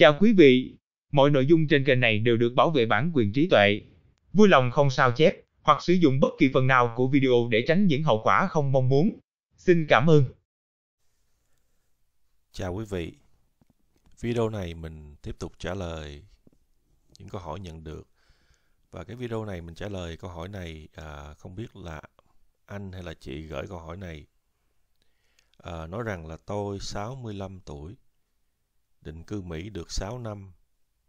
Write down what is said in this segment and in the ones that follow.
Chào quý vị, mọi nội dung trên kênh này đều được bảo vệ bản quyền trí tuệ. Vui lòng không sao chép hoặc sử dụng bất kỳ phần nào của video để tránh những hậu quả không mong muốn. Xin cảm ơn. Chào quý vị. Video này mình tiếp tục trả lời những câu hỏi nhận được. Và cái video này mình trả lời câu hỏi này à, không biết là anh hay là chị gửi câu hỏi này. À, nói rằng là tôi 65 tuổi định cư Mỹ được 6 năm,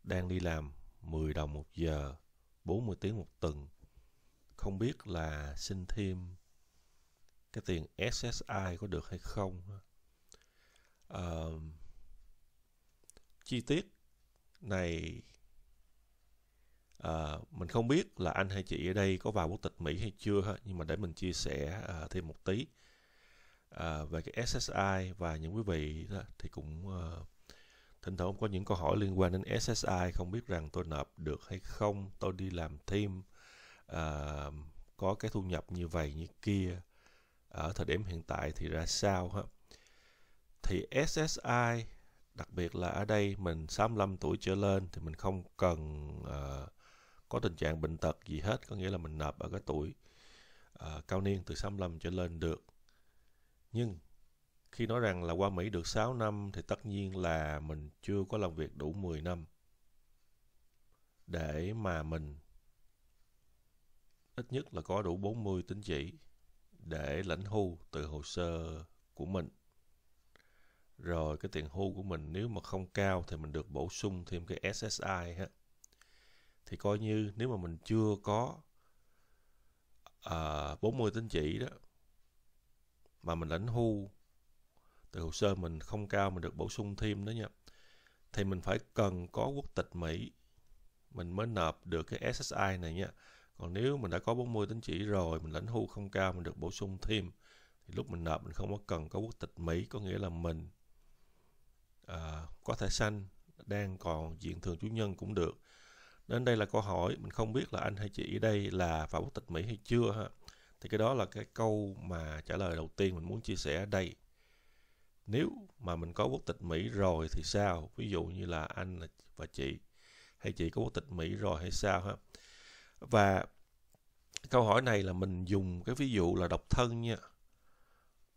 đang đi làm 10 đồng một giờ, 40 tiếng một tuần. Không biết là xin thêm cái tiền SSI có được hay không. À, chi tiết này à, mình không biết là anh hay chị ở đây có vào quốc tịch Mỹ hay chưa nhưng mà để mình chia sẻ à, thêm một tí à, về cái SSI và những quý vị đó, thì cũng à, Thỉnh thoảng có những câu hỏi liên quan đến SSI không biết rằng tôi nộp được hay không, tôi đi làm thêm, uh, có cái thu nhập như vậy như kia ở thời điểm hiện tại thì ra sao ha. Thì SSI đặc biệt là ở đây mình 65 tuổi trở lên thì mình không cần uh, có tình trạng bệnh tật gì hết, có nghĩa là mình nộp ở cái tuổi uh, cao niên từ 65 trở lên được. Nhưng khi nói rằng là qua Mỹ được 6 năm thì tất nhiên là mình chưa có làm việc đủ 10 năm để mà mình ít nhất là có đủ 40 tín chỉ để lãnh hưu từ hồ sơ của mình. Rồi cái tiền hưu của mình nếu mà không cao thì mình được bổ sung thêm cái SSI ha. Thì coi như nếu mà mình chưa có à, 40 tín chỉ đó mà mình lãnh hưu từ hồ sơ mình không cao mình được bổ sung thêm đó nha thì mình phải cần có quốc tịch Mỹ mình mới nộp được cái SSI này nha còn nếu mình đã có 40 tính chỉ rồi mình lãnh hưu không cao mình được bổ sung thêm thì lúc mình nộp mình không có cần có quốc tịch Mỹ có nghĩa là mình à, có thể sanh đang còn diện thường chủ nhân cũng được đến đây là câu hỏi mình không biết là anh hay chị ở đây là vào quốc tịch Mỹ hay chưa ha thì cái đó là cái câu mà trả lời đầu tiên mình muốn chia sẻ ở đây nếu mà mình có quốc tịch Mỹ rồi thì sao ví dụ như là anh và chị hay chị có quốc tịch Mỹ rồi hay sao ha và câu hỏi này là mình dùng cái ví dụ là độc thân nha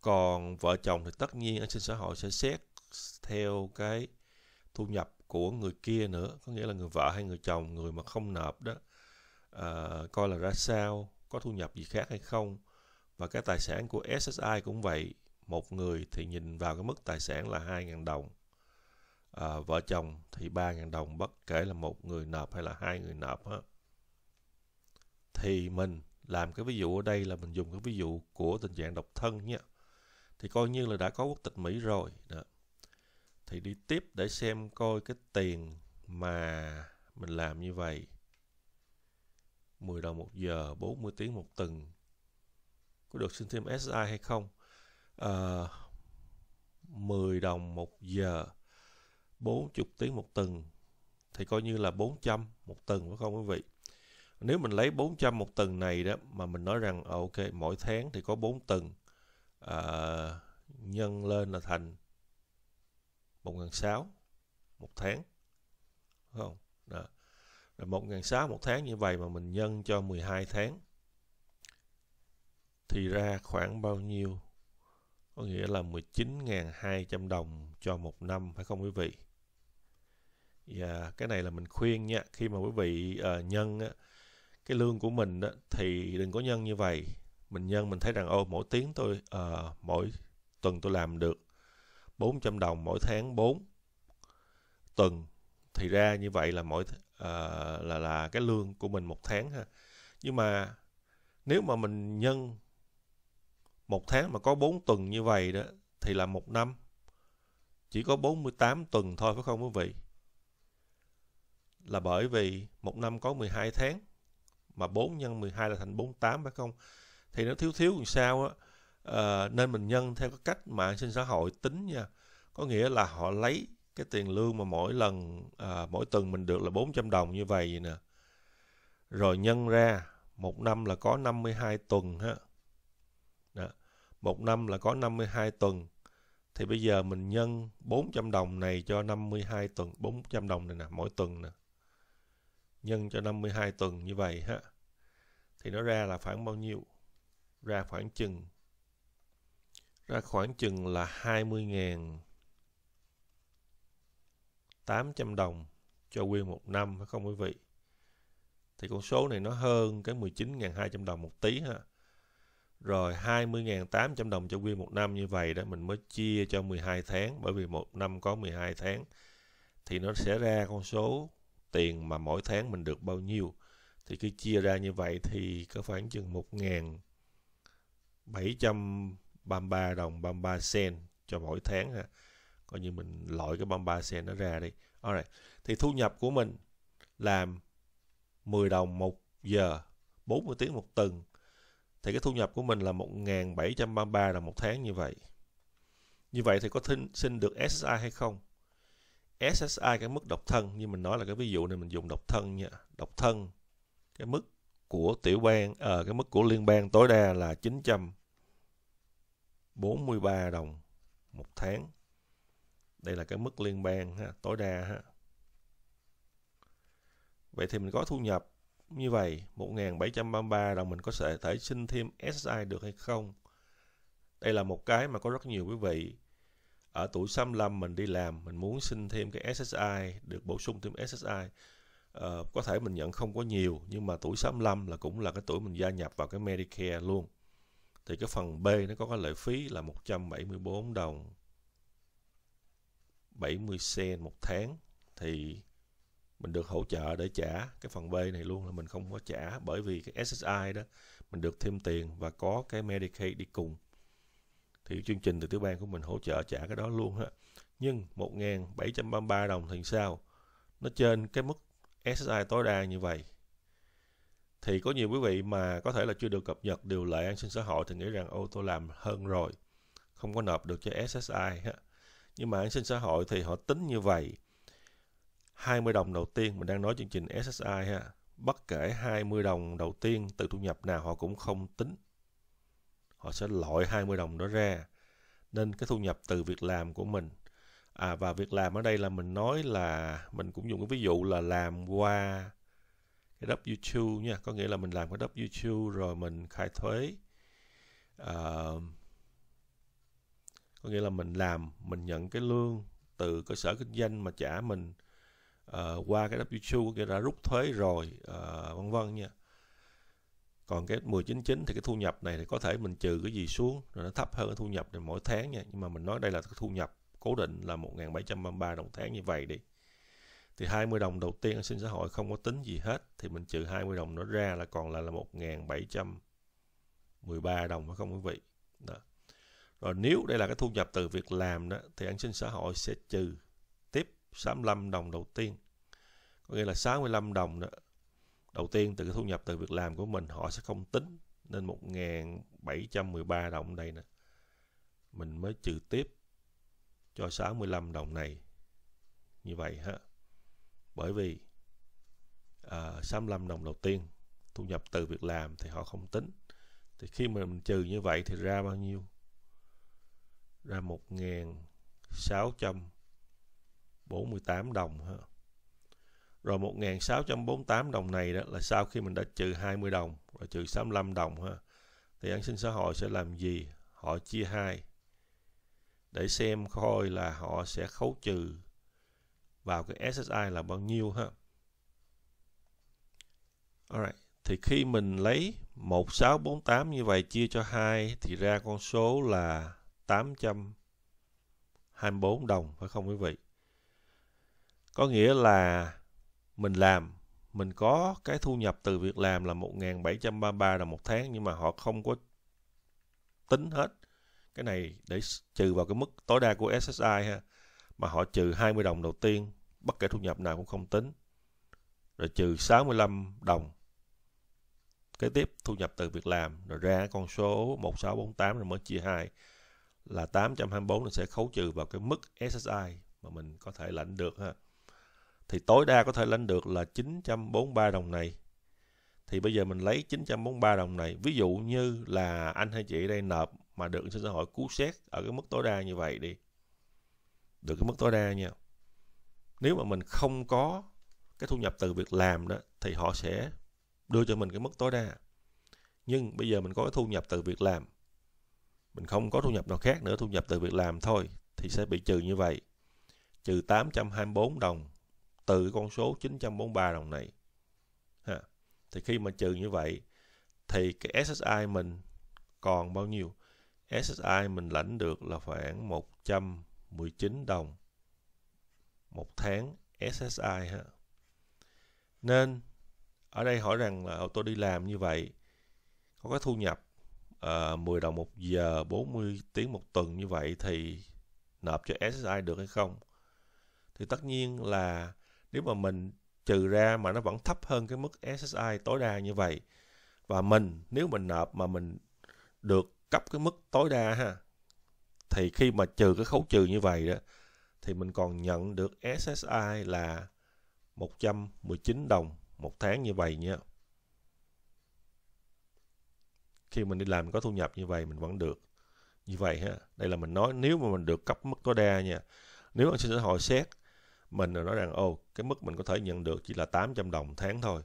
còn vợ chồng thì tất nhiên an sinh xã hội sẽ xét theo cái thu nhập của người kia nữa có nghĩa là người vợ hay người chồng người mà không nộp đó à, coi là ra sao có thu nhập gì khác hay không và cái tài sản của SSI cũng vậy một người thì nhìn vào cái mức tài sản là 2.000 đồng à, vợ chồng thì 3.000 đồng bất kể là một người nộp hay là hai người nộp á thì mình làm cái ví dụ ở đây là mình dùng cái ví dụ của tình trạng độc thân nhé, thì coi như là đã có quốc tịch Mỹ rồi đó thì đi tiếp để xem coi cái tiền mà mình làm như vậy 10 đồng một giờ 40 tiếng một tuần có được xin thêm SI hay không uh, ờ, 10 đồng một giờ 40 tiếng một tuần thì coi như là 400 một tuần phải không quý vị nếu mình lấy 400 một tuần này đó mà mình nói rằng ờ, ok mỗi tháng thì có 4 tuần uh, nhân lên là thành 1.600 một tháng phải không đó. Rồi 1.600 một tháng như vậy mà mình nhân cho 12 tháng thì ra khoảng bao nhiêu có nghĩa là 19.200 đồng cho một năm phải không quý vị? Và cái này là mình khuyên nha, khi mà quý vị uh, nhân á, cái lương của mình á, thì đừng có nhân như vậy. Mình nhân mình thấy rằng ô mỗi tiếng tôi uh, mỗi tuần tôi làm được 400 đồng mỗi tháng 4 tuần thì ra như vậy là mỗi uh, là là cái lương của mình một tháng ha. Nhưng mà nếu mà mình nhân một tháng mà có 4 tuần như vậy đó thì là một năm. Chỉ có 48 tuần thôi phải không quý vị? Là bởi vì một năm có 12 tháng mà 4 nhân 12 là thành 48 phải không? Thì nó thiếu thiếu làm sao á. À, nên mình nhân theo cái cách mà sinh xã hội tính nha. Có nghĩa là họ lấy cái tiền lương mà mỗi lần à, mỗi tuần mình được là 400 đồng như vậy nè. Rồi nhân ra một năm là có 52 tuần ha một năm là có 52 tuần thì bây giờ mình nhân 400 đồng này cho 52 tuần 400 đồng này nè mỗi tuần nè nhân cho 52 tuần như vậy ha thì nó ra là khoảng bao nhiêu ra khoảng chừng ra khoảng chừng là 20.000 800 đồng cho nguyên một năm phải không quý vị thì con số này nó hơn cái 19.200 đồng một tí ha rồi 20.800 đồng cho nguyên một năm như vậy đó mình mới chia cho 12 tháng bởi vì một năm có 12 tháng thì nó sẽ ra con số tiền mà mỗi tháng mình được bao nhiêu thì khi chia ra như vậy thì có khoảng chừng 1.733 đồng 33 sen cho mỗi tháng ha coi như mình loại cái 33 sen nó ra đi Alright. thì thu nhập của mình làm 10 đồng một giờ 40 tiếng một tuần thì cái thu nhập của mình là 1.733 đồng một tháng như vậy. Như vậy thì có xin, xin được SSI hay không? SSI cái mức độc thân như mình nói là cái ví dụ này mình dùng độc thân nha. Độc thân cái mức của tiểu bang à, cái mức của liên bang tối đa là 943 đồng một tháng. Đây là cái mức liên bang ha, tối đa ha. Vậy thì mình có thu nhập như vậy 1733 đồng mình có thể thể xin thêm SSI được hay không? Đây là một cái mà có rất nhiều quý vị ở tuổi 65 mình đi làm mình muốn xin thêm cái SSI được bổ sung thêm SSI uh, ờ, có thể mình nhận không có nhiều nhưng mà tuổi 65 là cũng là cái tuổi mình gia nhập vào cái Medicare luôn thì cái phần B nó có cái lệ phí là 174 đồng 70 sen một tháng thì mình được hỗ trợ để trả cái phần B này luôn là mình không có trả bởi vì cái SSI đó mình được thêm tiền và có cái Medicaid đi cùng thì chương trình từ tiểu bang của mình hỗ trợ trả cái đó luôn ha nhưng 1.733 đồng thì sao nó trên cái mức SSI tối đa như vậy thì có nhiều quý vị mà có thể là chưa được cập nhật điều lệ an sinh xã hội thì nghĩ rằng ô tôi làm hơn rồi không có nộp được cho SSI ha nhưng mà an sinh xã hội thì họ tính như vậy 20 đồng đầu tiên mình đang nói chương trình SSI ha bất kể 20 đồng đầu tiên từ thu nhập nào họ cũng không tính họ sẽ loại 20 đồng đó ra nên cái thu nhập từ việc làm của mình à và việc làm ở đây là mình nói là mình cũng dùng cái ví dụ là làm qua cái đắp YouTube nha có nghĩa là mình làm cái đắp YouTube rồi mình khai thuế à, có nghĩa là mình làm mình nhận cái lương từ cơ sở kinh doanh mà trả mình Ờ, qua cái W2 của kia đã rút thuế rồi uh, vân vân nha còn cái 199 thì cái thu nhập này thì có thể mình trừ cái gì xuống rồi nó thấp hơn cái thu nhập này mỗi tháng nha nhưng mà mình nói đây là cái thu nhập cố định là 1.733 đồng tháng như vậy đi thì 20 đồng đầu tiên an sinh xã hội không có tính gì hết thì mình trừ 20 đồng nó ra là còn lại là 1.713 đồng phải không quý vị đó. rồi nếu đây là cái thu nhập từ việc làm đó thì an sinh xã hội sẽ trừ 65 đồng đầu tiên. Có nghĩa là 65 đồng đó đầu tiên từ cái thu nhập từ việc làm của mình họ sẽ không tính nên 1.713 đồng đây nè mình mới trừ tiếp cho 65 đồng này như vậy ha bởi vì à, 65 đồng đầu tiên thu nhập từ việc làm thì họ không tính thì khi mà mình trừ như vậy thì ra bao nhiêu ra 1.600 48 đồng ha. Rồi 1648 đồng này đó là sau khi mình đã trừ 20 đồng rồi trừ 65 đồng ha. Thì an sinh xã hội sẽ làm gì? Họ chia hai để xem coi là họ sẽ khấu trừ vào cái SSI là bao nhiêu ha. Alright, thì khi mình lấy 1648 như vậy chia cho 2 thì ra con số là 824 đồng phải không quý vị? Có nghĩa là mình làm, mình có cái thu nhập từ việc làm là 1.733 đồng một tháng nhưng mà họ không có tính hết cái này để trừ vào cái mức tối đa của SSI ha mà họ trừ 20 đồng đầu tiên bất kể thu nhập nào cũng không tính rồi trừ 65 đồng kế tiếp thu nhập từ việc làm rồi ra con số 1648 rồi mới chia 2 là 824 nó sẽ khấu trừ vào cái mức SSI mà mình có thể lãnh được ha thì tối đa có thể lên được là 943 đồng này. Thì bây giờ mình lấy 943 đồng này, ví dụ như là anh hay chị đây nộp mà được sinh xã hội cứu xét ở cái mức tối đa như vậy đi. Được cái mức tối đa nha. Nếu mà mình không có cái thu nhập từ việc làm đó thì họ sẽ đưa cho mình cái mức tối đa. Nhưng bây giờ mình có cái thu nhập từ việc làm. Mình không có thu nhập nào khác nữa, thu nhập từ việc làm thôi thì sẽ bị trừ như vậy. Trừ 824 đồng từ con số 943 đồng này. Ha. Thì khi mà trừ như vậy thì cái SSI mình còn bao nhiêu? SSI mình lãnh được là khoảng 119 đồng một tháng SSI ha. Nên ở đây hỏi rằng là tôi đi làm như vậy có cái thu nhập uh, ờ, 10 đồng một giờ 40 tiếng một tuần như vậy thì nộp cho SSI được hay không? Thì tất nhiên là nếu mà mình trừ ra mà nó vẫn thấp hơn cái mức SSI tối đa như vậy và mình nếu mình nộp mà mình được cấp cái mức tối đa ha thì khi mà trừ cái khấu trừ như vậy đó thì mình còn nhận được SSI là 119 đồng một tháng như vậy nha. Khi mình đi làm có thu nhập như vậy mình vẫn được. Như vậy ha. Đây là mình nói nếu mà mình được cấp mức tối đa nha. Nếu anh sinh xã hội xét mình là nói rằng ô cái mức mình có thể nhận được chỉ là 800 đồng tháng thôi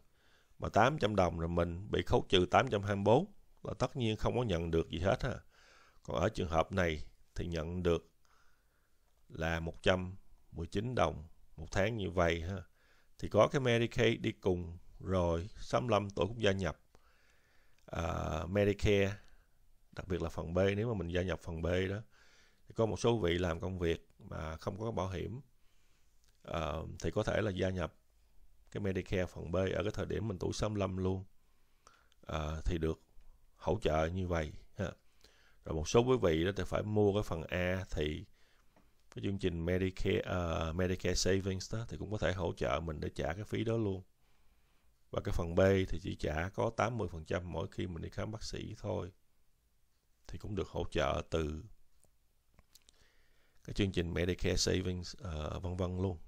mà 800 đồng rồi mình bị khấu trừ 824 là tất nhiên không có nhận được gì hết ha còn ở trường hợp này thì nhận được là 119 đồng một tháng như vậy ha thì có cái Medicaid đi cùng rồi 65 tuổi cũng gia nhập uh, Medicare đặc biệt là phần B nếu mà mình gia nhập phần B đó thì có một số vị làm công việc mà không có bảo hiểm uh, thì có thể là gia nhập cái Medicare phần B ở cái thời điểm mình tuổi 65 luôn uh, thì được hỗ trợ như vậy ha. rồi một số quý vị đó thì phải mua cái phần A thì cái chương trình Medicare uh, Medicare Savings đó thì cũng có thể hỗ trợ mình để trả cái phí đó luôn và cái phần B thì chỉ trả có 80% mỗi khi mình đi khám bác sĩ thôi thì cũng được hỗ trợ từ cái chương trình Medicare Savings uh, vân vân luôn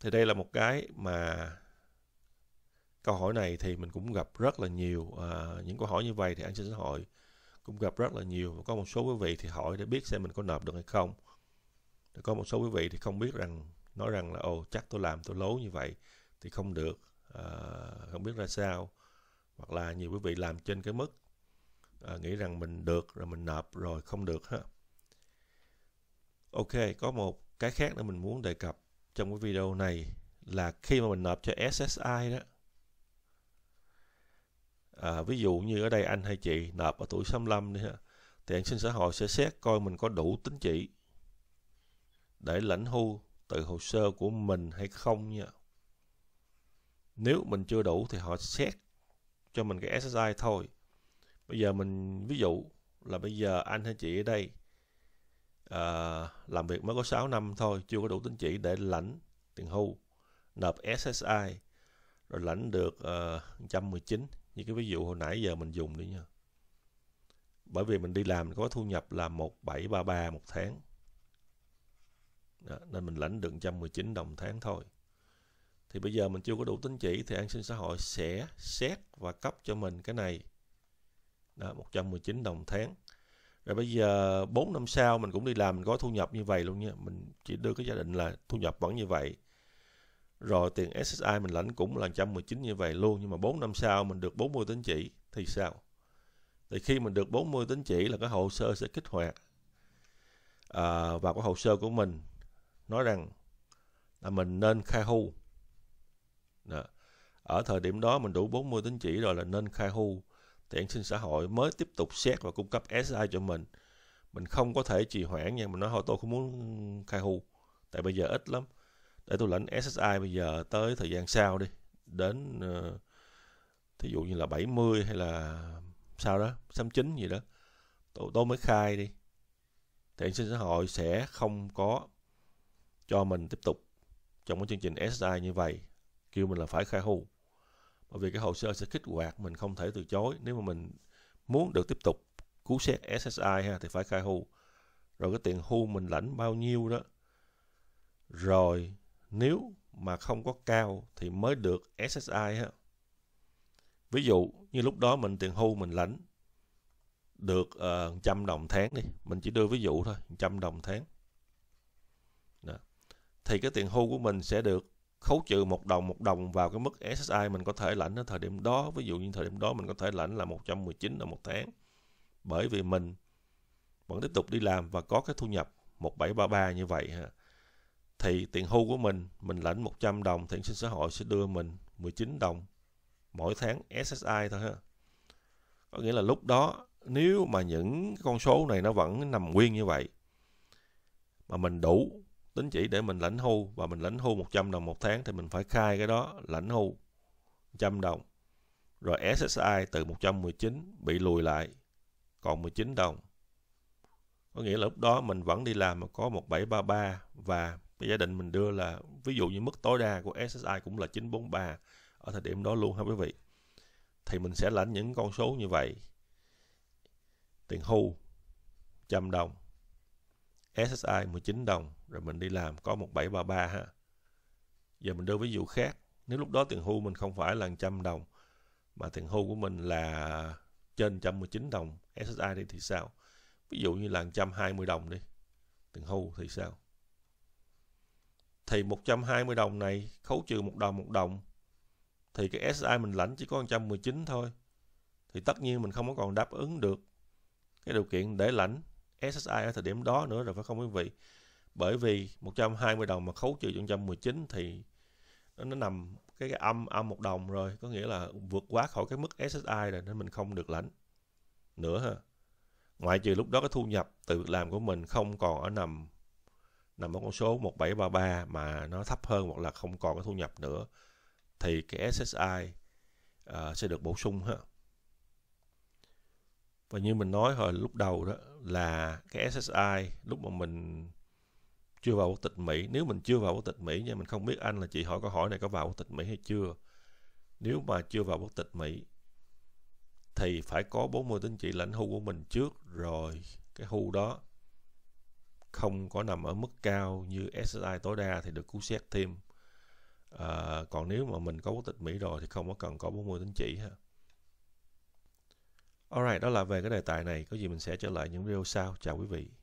thì đây là một cái mà câu hỏi này thì mình cũng gặp rất là nhiều à, những câu hỏi như vậy thì an sinh xã hội cũng gặp rất là nhiều và có một số quý vị thì hỏi để biết xem mình có nộp được hay không để có một số quý vị thì không biết rằng nói rằng là ồ chắc tôi làm tôi lố như vậy thì không được à, không biết ra sao hoặc là nhiều quý vị làm trên cái mức à, nghĩ rằng mình được rồi mình nộp rồi không được ha ok có một cái khác nữa mình muốn đề cập trong cái video này là khi mà mình nộp cho SSI đó à, ví dụ như ở đây anh hay chị nộp ở tuổi 65 đi ha thì an sinh xã hội sẽ xét coi mình có đủ tính chỉ để lãnh hưu từ hồ sơ của mình hay không nha nếu mình chưa đủ thì họ xét cho mình cái SSI thôi bây giờ mình ví dụ là bây giờ anh hay chị ở đây à, làm việc mới có 6 năm thôi chưa có đủ tín chỉ để lãnh tiền hưu nộp SSI rồi lãnh được uh, ờ, 119 như cái ví dụ hồi nãy giờ mình dùng đi nha bởi vì mình đi làm có thu nhập là 1733 một tháng đó, nên mình lãnh được 119 đồng tháng thôi thì bây giờ mình chưa có đủ tín chỉ thì an sinh xã hội sẽ xét và cấp cho mình cái này đó, 119 đồng tháng rồi bây giờ 4 năm sau mình cũng đi làm mình có thu nhập như vậy luôn nha mình chỉ đưa cái gia đình là thu nhập vẫn như vậy rồi tiền SSI mình lãnh cũng là 119 như vậy luôn nhưng mà 4 năm sau mình được 40 tín chỉ thì sao thì khi mình được 40 tín chỉ là cái hồ sơ sẽ kích hoạt à, vào cái hồ sơ của mình nói rằng là mình nên khai hưu ở thời điểm đó mình đủ 40 tín chỉ rồi là nên khai hưu thì an sinh xã hội mới tiếp tục xét và cung cấp SI cho mình mình không có thể trì hoãn nha mình nói thôi tôi không muốn khai hưu tại bây giờ ít lắm để tôi lãnh SSI bây giờ tới thời gian sau đi đến uh, thí dụ như là 70 hay là sao đó 69 gì đó tôi, tôi mới khai đi thì an sinh xã hội sẽ không có cho mình tiếp tục trong cái chương trình SSI như vậy kêu mình là phải khai hưu bởi vì cái hồ sơ sẽ kích hoạt mình không thể từ chối nếu mà mình muốn được tiếp tục cứu xét SSI ha thì phải khai hưu rồi cái tiền hưu mình lãnh bao nhiêu đó rồi nếu mà không có cao thì mới được SSI ha ví dụ như lúc đó mình tiền hưu mình lãnh được uh, trăm đồng tháng đi mình chỉ đưa ví dụ thôi trăm đồng tháng đó. thì cái tiền hưu của mình sẽ được khấu trừ một đồng một đồng vào cái mức SSI mình có thể lãnh ở thời điểm đó ví dụ như thời điểm đó mình có thể lãnh là 119 đồng một tháng bởi vì mình vẫn tiếp tục đi làm và có cái thu nhập 1733 như vậy ha thì tiền hưu của mình mình lãnh 100 đồng thì sinh xã hội sẽ đưa mình 19 đồng mỗi tháng SSI thôi ha có nghĩa là lúc đó nếu mà những con số này nó vẫn nằm nguyên như vậy mà mình đủ tín chỉ để mình lãnh hưu và mình lãnh hưu 100 đồng một tháng thì mình phải khai cái đó lãnh hưu 100 đồng. Rồi SSI từ 119 bị lùi lại còn 19 đồng. Có nghĩa là lúc đó mình vẫn đi làm mà có 1733 và cái gia đình mình đưa là ví dụ như mức tối đa của SSI cũng là 943 ở thời điểm đó luôn ha quý vị. Thì mình sẽ lãnh những con số như vậy. Tiền hưu 100 đồng. SSI 19 đồng rồi mình đi làm có 1733 ha. Giờ mình đưa ví dụ khác, nếu lúc đó tiền hưu mình không phải là 100 đồng mà tiền hưu của mình là trên 119 đồng SSI đi thì sao? Ví dụ như là 120 đồng đi. Tiền hưu thì sao? Thì 120 đồng này khấu trừ một đồng một đồng thì cái ssi mình lãnh chỉ có 119 thôi. Thì tất nhiên mình không có còn đáp ứng được cái điều kiện để lãnh SSI ở thời điểm đó nữa rồi phải không quý vị? bởi vì 120 đồng mà khấu trừ 119 thì nó, nó nằm cái, cái âm âm một đồng rồi có nghĩa là vượt quá khỏi cái mức SSI rồi nên mình không được lãnh nữa ha ngoại trừ lúc đó cái thu nhập từ việc làm của mình không còn ở nằm nằm ở con số 1733 mà nó thấp hơn hoặc là không còn cái thu nhập nữa thì cái SSI uh, ờ, sẽ được bổ sung ha và như mình nói hồi lúc đầu đó là cái SSI lúc mà mình chưa vào quốc tịch Mỹ nếu mình chưa vào quốc tịch Mỹ nha mình không biết anh là chị hỏi câu hỏi này có vào quốc tịch Mỹ hay chưa nếu mà chưa vào quốc tịch Mỹ thì phải có 40 tín chỉ lãnh hưu của mình trước rồi cái hưu đó không có nằm ở mức cao như SSI tối đa thì được cứu xét thêm à, còn nếu mà mình có quốc tịch Mỹ rồi thì không có cần có 40 tín chỉ ha Alright, đó là về cái đề tài này. Có gì mình sẽ trở lại những video sau. Chào quý vị.